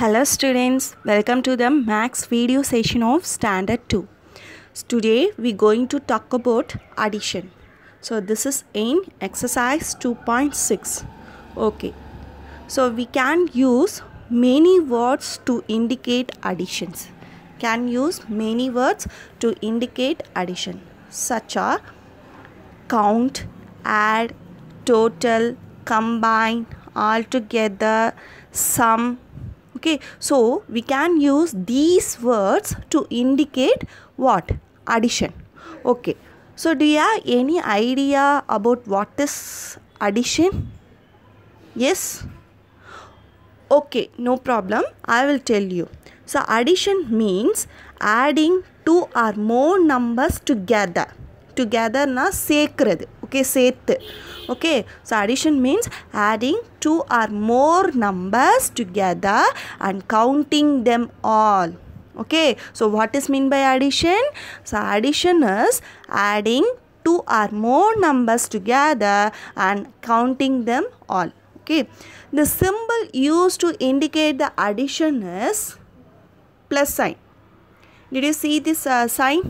Hello students, welcome to the max video session of standard 2. So today we are going to talk about addition. So this is in exercise 2.6. Okay. So we can use many words to indicate additions. Can use many words to indicate addition such as count, add, total, combine, altogether, sum, okay so we can use these words to indicate what addition okay so do you have any idea about what is addition yes okay no problem i will tell you so addition means adding two or more numbers together togetherனா சேர்க்கிறது okay சேர்த்து okay so addition means adding two or more numbers together and counting them all okay so what is mean by addition so addition is adding two or more numbers together and counting them all okay the symbol used to indicate the addition is plus sign did you see this uh, sign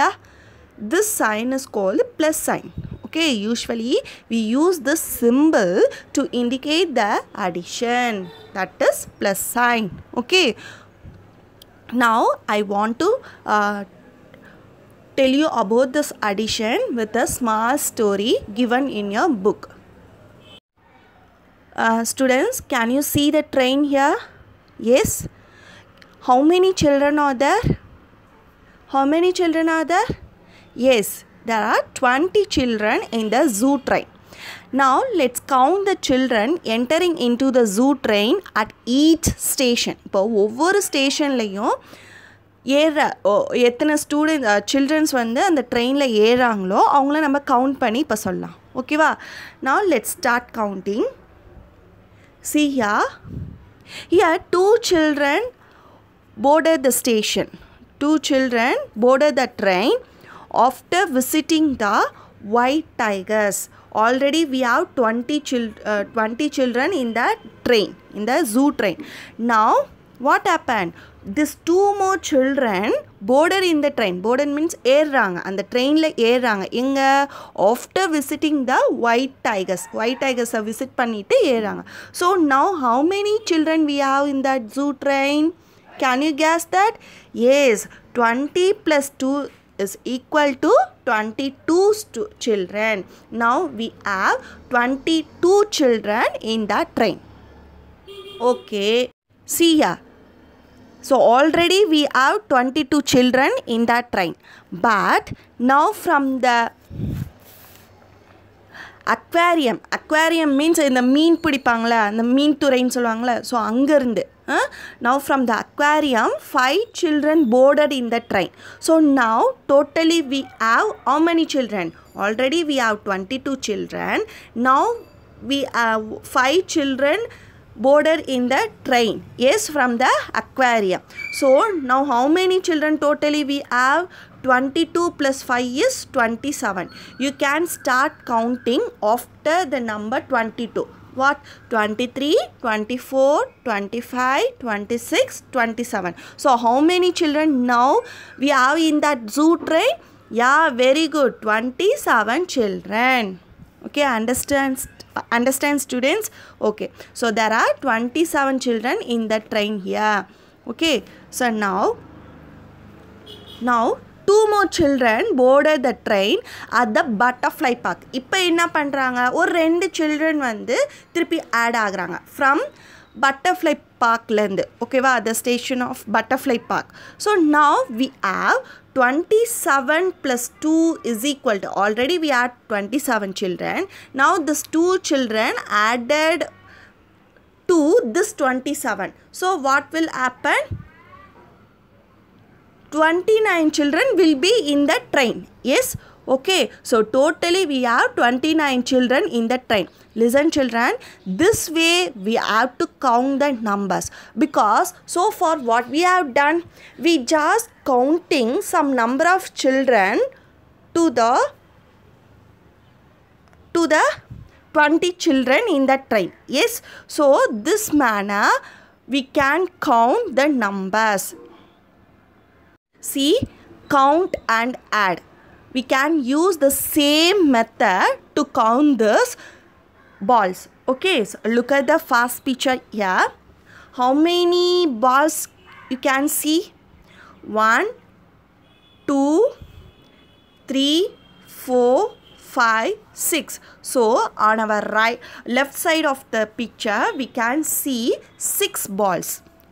yeah this sign is called the plus sign okay usually we use this symbol to indicate the addition that is plus sign okay now i want to uh, tell you about this addition with a small story given in your book uh, students can you see the train here yes how many children are there how many children are there Yes, there are 20 children in the zoo train. Now let's count the children entering into the zoo train at each station இப்போ ஒவ்வொரு ஸ்டேஷன்லேயும் ஏற எத்தனை student children's வந்து அந்த ட்ரெயினில் ஏறாங்களோ அவங்கள நம்ம count பண்ணி இப்போ சொல்லலாம் ஓகேவா நான் let's start counting see here two children boarded the station two children boarded the train after visiting the white tigers already we have 20 children uh, 20 children in the train in the zoo train now what happened this two more children boarded in the train boarded means air rang. and the train like air ranga inga after visiting the white tigers white tigers are visit panite air rang. so now how many children we have in the zoo train can you guess that yes 20 plus 2 is equal to 22 children. Now we have 22 children in the train. Okay. See ya. So already we have 22 children in the train. But now from the aquarium aquarium means இந்த மீன் பிடிப்பாங்களே அந்த மீன் துறைன்னு சொல்லுவாங்களே so அங்கேருந்து now from the aquarium five children boarded in the train so now totally we have how many children already we have twenty two children now we five children Border in the train yes from the aquarium so now how many children totally we have 22 plus 5 is 27 you can start counting after the number 22 what 23 24 25 26 27 so how many children now we have in that zoo train yeah very good 27 children okay understand understand students okay so there are 27 children in the train here okay so now now two more children boarded the train at the butterfly park ipa enna pandranga or rendu children vande thirupi add aagranga from butterfly park land okay va the station of butterfly park so now we have 27 plus 2 is equal to already we had 27 children now this two children added to this 27 so what will happen 29 children will be in the train yes okay so totally we have 29 children in the train listen children this way we have to count the numbers because so far what we have done we just counting some number of children to the to the 20 children in the train yes so this manner we can count the numbers see count and add we can use the same method to count these balls okay so look at the first picture here how many balls you can see One, two, three, four, five, six. so on our right left side of the picture we can see 6 balls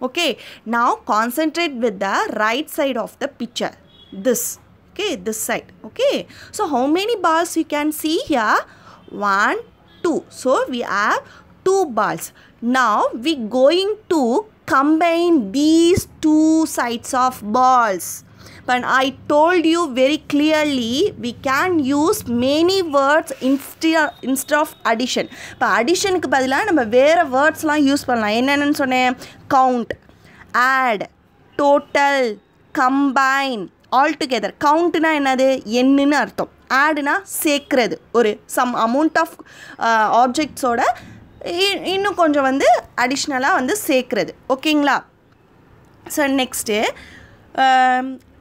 okay now concentrate with the right side of the picture this okay this side okay so how many balls you can see here one two so we have two balls now we going to combine these two sides of balls but I told you very clearly we can use many words instead instead of addition addition இப்போ அடிஷனுக்கு பதிலாக நம்ம வேறு வேர்ட்ஸ்லாம் use பண்ணலாம் என்னென்னு சொன்னேன் count, add, total, combine. Altogether கவுண்ட்னா என்னது எண்ணுன்னு அர்த்தம் ஆடுனா சேர்க்கறது ஒரு சம் அமௌண்ட் ஆஃப் ஆப்ஜெக்ட்ஸோட இன்னும் கொஞ்சம் வந்து அடிஷ்னலாக வந்து சேர்க்குறது ஓகேங்களா so next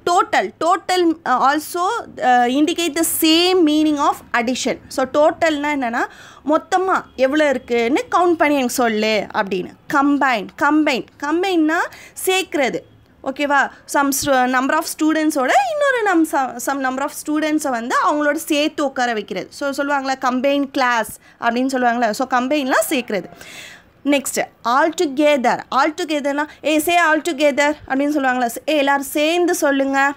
total total also indicate the same meaning of addition so டோட்டல்னால் என்னென்னா மொத்தமாக எவ்வளோ இருக்குதுன்னு கவுண்ட் பண்ணி எனக்கு சொல்லு அப்படின்னு கம்பைன் கம்பைன் கம்பைன்னா சேர்க்குறது ஓகேவா சம் நம்பர் ஆஃப் ஸ்டூடெண்ட்ஸோட இன்னொரு நம் சம் நம்பர் ஆஃப் ஸ்டூடெண்ட்ஸை வந்து அவங்களோட சேர்த்து உட்கார வைக்கிறது ஸோ சொல்லுவாங்களே கம்பைன் கிளாஸ் அப்படின்னு சொல்லுவாங்களே ஸோ கம்பைன்லாம் சேர்க்குறது நெக்ஸ்ட்டு ஆல் டுகெதர் ஆல் டுகெதர்னா ஏ சே ஆல் டுகெதர் அப்படின்னு சொல்லுவாங்களா ஏ எல்லோரும் சேர்ந்து சொல்லுங்கள்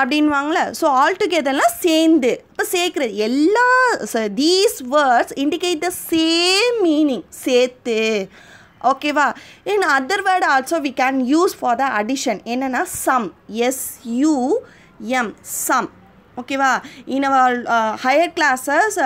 அப்படின்வாங்களே ஸோ ஆல் டுகெதர்லாம் சேர்ந்து இப்போ சேர்க்குறது எல்லா these words indicate the same meaning சேர்த்து ஓகேவா in other word also we can use for the addition என்னென்னா சம் யூ எம் சம் ஓகேவா in our higher classes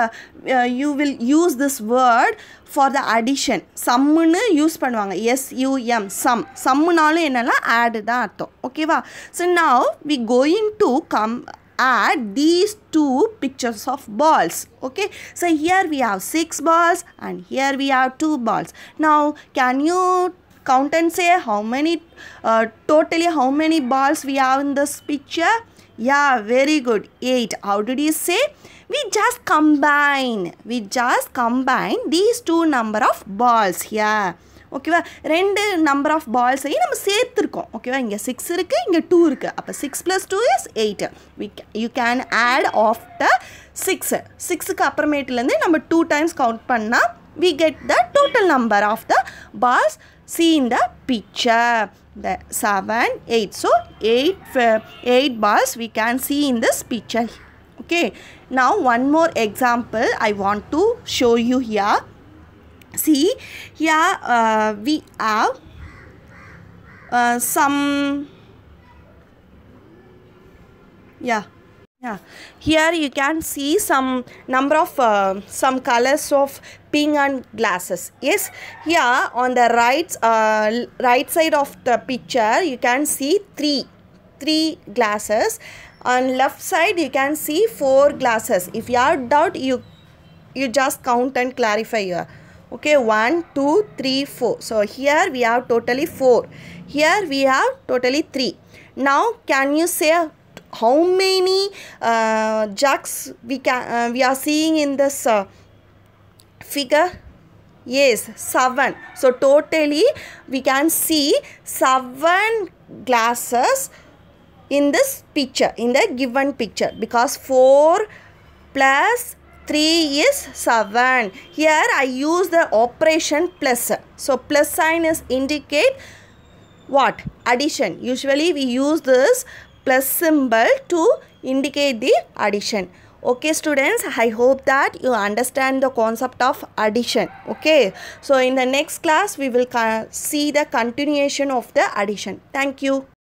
you will use this word for the addition சம்முன்னு use பண்ணுவாங்க S U M sum சம்முனாலும் என்னெல்லாம் add தான் அர்த்தம் ஓகேவா ஸோ நான் we going to come add these two pictures of balls okay so here we have six balls and here we have two balls now can you count and say how many uh, totally how many balls we have in this picture yeah very good eight how did you say we just combine we just combine these two number of balls here ஓகேவா ரெண்டு number of பால்ஸையும் நம்ம சேர்த்துருக்கோம் ஓகேவா இங்கே six இருக்குது இங்கே two இருக்குது அப்போ six plus two is eight we you can add of the six சிக்ஸுக்கு அப்புறமேட்டுலேருந்து நம்ம டூ டைம்ஸ் கவுண்ட் பண்ணால் we get the total number of the bars see the picture the seven eight so eight eight 8 we can can in this picture okay okay one more example I want to show you here see here uh, we have uh, some yeah yeah here you can see some number of uh, some colors of pink and glasses yes here on the right uh, right side of the picture you can see three three glasses on left side you can see four glasses if you are doubt you you just count and clarify here okay 1 2 3 4 so here we have totally 4 here we have totally 3 now can you say how many uh, jugs we can uh, we are seeing in this uh, figure yes 7 so totally we can see 7 glasses in this picture in the given picture because 4 plus 3 is 7. Here I use the operation plus. So plus sign is indicate what? Addition. Usually we use this plus symbol to indicate the addition. Okay students, I hope that you understand the concept of addition. Okay, so in the next class we will see the continuation of the addition. Thank you.